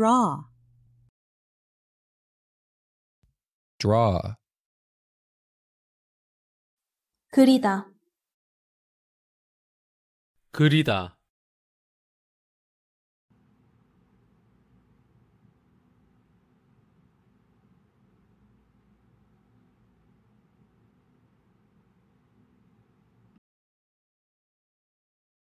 Draw. Draw. 그리다. 그리다.